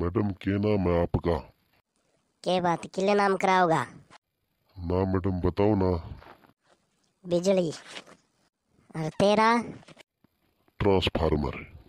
madam के नाम है आपका के बात किले नाम कराओगा ना मैडम बताओ ना बिजली और तेरा ट्रांसफार्मर